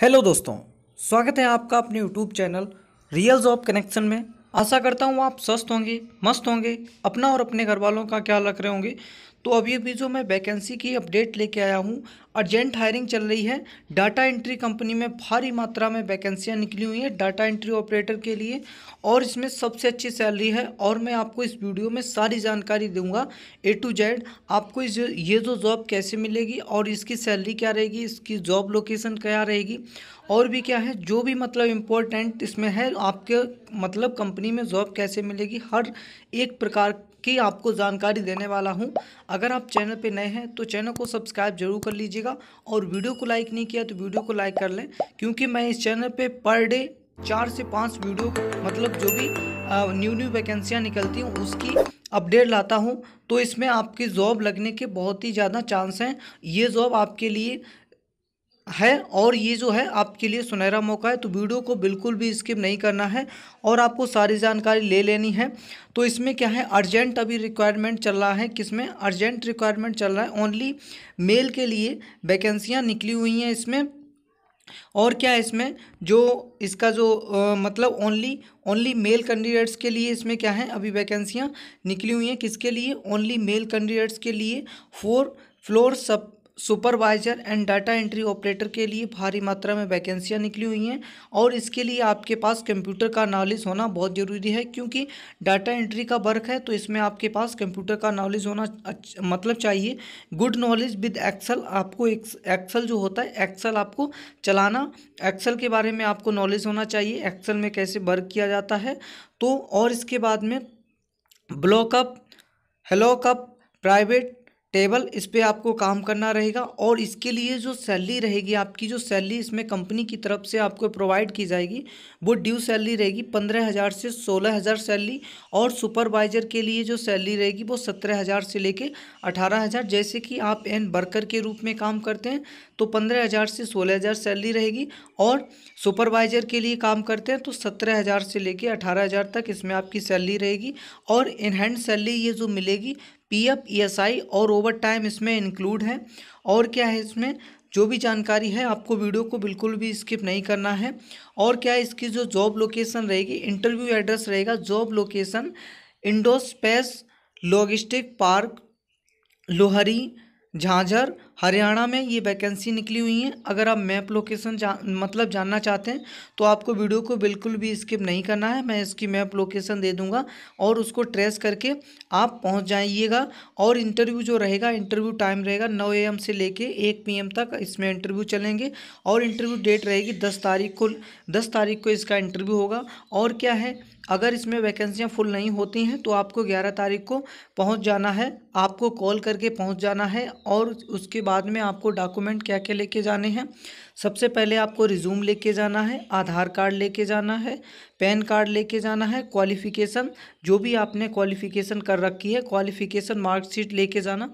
hello दोस्तों स्वागत है आपका अपने YouTube channel real job connection में आशा करता हूँ आप स्वस्थ होंगे मस्त होंगे अपना और अपने घर वालों का ख्याल रख रहे होंगे तो अभी अभी जो मैं वैकेंसी की अपडेट लेके आया हूँ अर्जेंट हायरिंग चल रही है डाटा एंट्री कंपनी में भारी मात्रा में वैकेंसियाँ निकली हुई हैं डाटा एंट्री ऑपरेटर के लिए और इसमें सबसे अच्छी सैलरी है और मैं आपको इस वीडियो में सारी जानकारी दूंगा ए टू जेड आपको इस ये जो जॉब कैसे मिलेगी और इसकी सैलरी क्या रहेगी इसकी जॉब लोकेशन क्या रहेगी और भी क्या है जो भी मतलब इम्पोर्टेंट इसमें है आपके मतलब कंपनी में जॉब कैसे मिलेगी हर एक प्रकार की आपको जानकारी देने वाला हूं अगर आप चैनल पे नए हैं तो चैनल को सब्सक्राइब जरूर कर लीजिएगा और वीडियो को लाइक नहीं किया तो वीडियो को लाइक कर लें क्योंकि मैं इस चैनल पे पर डे चार से पाँच वीडियो मतलब जो भी न्यू न्यू वैकेंसियाँ निकलती हूँ उसकी अपडेट लाता हूँ तो इसमें आपकी जॉब लगने के बहुत ही ज़्यादा चांस हैं ये जॉब आपके लिए है और ये जो है आपके लिए सुनहरा मौका है तो वीडियो को बिल्कुल भी स्किप नहीं करना है और आपको सारी जानकारी ले लेनी है तो इसमें क्या है अर्जेंट अभी रिक्वायरमेंट चल रहा है किसमें अर्जेंट रिक्वायरमेंट चल रहा है ओनली मेल के लिए वैकेंसियाँ निकली हुई हैं इसमें और क्या है इसमें जो इसका जो आ, मतलब ओनली ओनली मेल कैंडिडेट्स के लिए इसमें क्या है अभी वैकेंसियाँ निकली हुई हैं किसके लिए ओनली मेल कैंडिडेट्स के लिए four floor sub supervisor and data entry operator के लिए भारी मात्रा में वैकेंसियां निकली हुई हैं और इसके लिए आपके पास कंप्यूटर का नॉलेज होना बहुत ज़रूरी है क्योंकि डाटा एंट्री का वर्क है तो इसमें आपके पास कंप्यूटर का नॉलेज होना मतलब चाहिए गुड नॉलेज विद एक्सल आपको एक्सल जो होता है एक्सल आपको चलाना एक्सल के बारे में आपको नॉलेज होना चाहिए एक्सल में कैसे वर्क किया जाता है तो और इसके बाद में ब्लॉकअप हेलोकअप प्राइवेट टेबल इस पर आपको काम करना रहेगा और इसके लिए जो सैलरी रहेगी आपकी जो सैलरी इसमें कंपनी की तरफ से आपको प्रोवाइड की जाएगी वो ड्यू सैलरी रहेगी पंद्रह हज़ार से सोलह हज़ार सैलरी और सुपरवाइज़र के लिए जो सैलरी रहेगी वो सत्रह हज़ार से लेके अठारह हज़ार जैसे कि आप एन वर्कर के रूप में काम करते हैं तो पंद्रह हज़ार से सोलह हज़ार सैलरी रहेगी और सुपरवाइज़र के लिए काम करते हैं तो सत्रह हज़ार से लेके अठारह हज़ार तक इसमें आपकी सैलरी रहेगी और इनहैंड सैलरी ये जो मिलेगी पीएफ ईएसआई e और ओवर टाइम इसमें इंक्लूड है और क्या है इसमें जो भी जानकारी है आपको वीडियो को बिल्कुल भी स्किप नहीं करना है और क्या है इसकी जो जॉब लोकेशन रहेगी इंटरव्यू एड्रेस रहेगा job location Indo space logistic park Lohari Jhajjar Haryana में ये वैकेंसी निकली हुई है अगर आप मैप लोकेशन जा मतलब जानना चाहते हैं तो आपको वीडियो को बिल्कुल भी स्किप नहीं करना है मैं इसकी मैप लोकेशन दे दूंगा और उसको ट्रेस करके आप पहुंच जाइएगा और इंटरव्यू जो रहेगा इंटरव्यू टाइम रहेगा नौ ए से लेके एक पी तक इसमें इंटरव्यू चलेंगे और इंटरव्यू डेट रहेगी दस तारीख को दस तारीख को इसका इंटरव्यू होगा और क्या है अगर इसमें वैकेंसियाँ फुल नहीं होती हैं तो आपको ग्यारह तारीख को पहुँच जाना है आपको कॉल करके पहुँच जाना है और उसके बाद में आपको डॉक्यूमेंट क्या क्या लेके जाने हैं सबसे पहले आपको रिज्यूम लेके जाना है आधार कार्ड लेके जाना है पैन कार्ड लेके जाना है क्वालिफ़िकेशन जो भी आपने क्वालिफ़िकेशन कर रखी है क्वालिफ़िकेशन मार्कशीट लेके जाना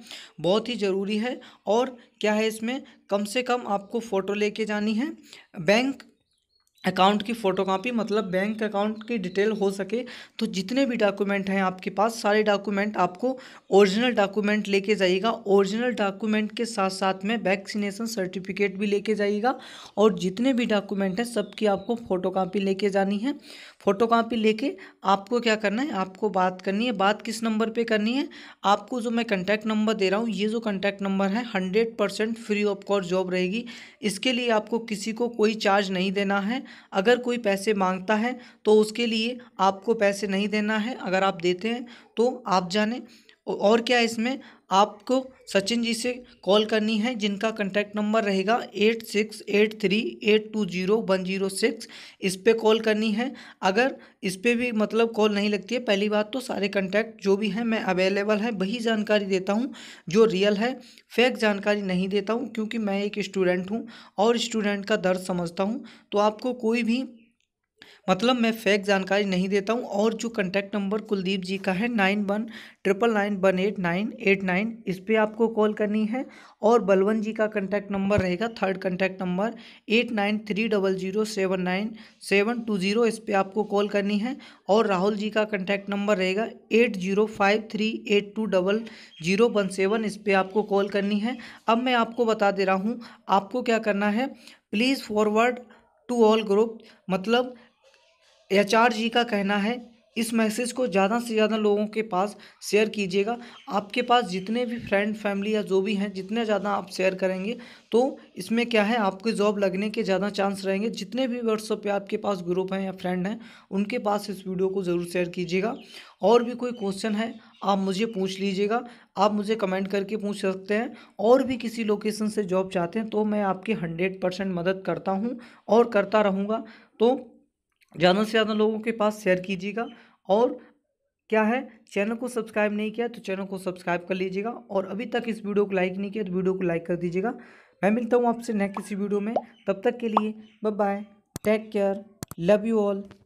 बहुत ही ज़रूरी है और क्या है इसमें कम से कम आपको फ़ोटो लेके जानी है बैंक अकाउंट की फ़ोटोकॉपी मतलब बैंक अकाउंट की डिटेल हो सके तो जितने भी डॉक्यूमेंट हैं आपके पास सारे डॉक्यूमेंट आपको ओरिजिनल डॉक्यूमेंट लेके जाइएगा ओरिजिनल डॉक्यूमेंट के साथ साथ में वैक्सीनेशन सर्टिफिकेट भी लेके जाइएगा और जितने भी डॉक्यूमेंट हैं सबकी आपको फ़ोटोकॉपी लेके जानी है फ़ोटोकॉपी लेके आपको क्या करना है आपको बात करनी है बात किस नंबर पर करनी है आपको जो मैं कंटैक्ट नंबर दे रहा हूँ ये जो कंटैक्ट नंबर है hundred free of cost job रहेगी इसके लिए आपको किसी को कोई चार्ज नहीं देना है अगर कोई पैसे मांगता है तो उसके लिए आपको पैसे नहीं देना है अगर आप देते हैं तो आप जाने और क्या इसमें आपको सचिन जी से कॉल करनी है जिनका कॉन्टैक्ट नंबर रहेगा eight six eight three eight two zero one zero six इस पर कॉल करनी है अगर इस पर भी मतलब कॉल नहीं लगती है पहली बात तो सारे कंटैक्ट जो भी हैं मैं अवेलेबल है वही जानकारी देता हूँ जो रियल है फेक जानकारी नहीं देता हूँ क्योंकि मैं एक स्टूडेंट हूँ और स्टूडेंट का दर्द समझता हूँ तो आपको कोई भी मतलब मैं फेक जानकारी नहीं देता हूँ और जो कंटैक्ट नंबर कुलदीप जी का है nine one triple nine one eight nine eight nine इस पर आपको कॉल करनी है और बलवन जी का कंटैक्ट नंबर रहेगा third contact number eight nine three double zero seven nine seven two zero इस पर आपको कॉल करनी है और राहुल जी का कंटैक्ट नंबर रहेगा eight zero five three eight two double zero one seven इस पर आपको कॉल करनी है अब मैं आपको बता दे रहा हूँ आपको क्या करना है please forward to all group मतलब जी का कहना है इस मैसेज को ज़्यादा से ज़्यादा लोगों के पास शेयर कीजिएगा आपके पास जितने भी फ्रेंड फैमिली या जो भी हैं जितने ज़्यादा आप शेयर करेंगे तो इसमें क्या है आपके जॉब लगने के ज़्यादा चांस रहेंगे जितने भी व्हाट्सअप पे आपके पास ग्रुप हैं या फ्रेंड हैं उनके पास इस वीडियो को ज़रूर शेयर कीजिएगा और भी कोई क्वेश्चन है आप मुझे पूछ लीजिएगा आप मुझे कमेंट करके पूछ सकते हैं और भी किसी लोकेशन से जॉब चाहते हैं तो मैं आपकी हंड्रेड परसेंट मदद करता हूँ और करता रहूँगा तो ज़्यादा से ज़्यादा लोगों के पास शेयर कीजिएगा और क्या है चैनल को सब्सक्राइब नहीं किया तो चैनल को सब्सक्राइब कर लीजिएगा और अभी तक इस वीडियो को लाइक नहीं किया तो वीडियो को लाइक कर दीजिएगा मैं मिलता हूँ आपसे नेक्स्ट किसी वीडियो में तब तक के लिए bye bye take care love you all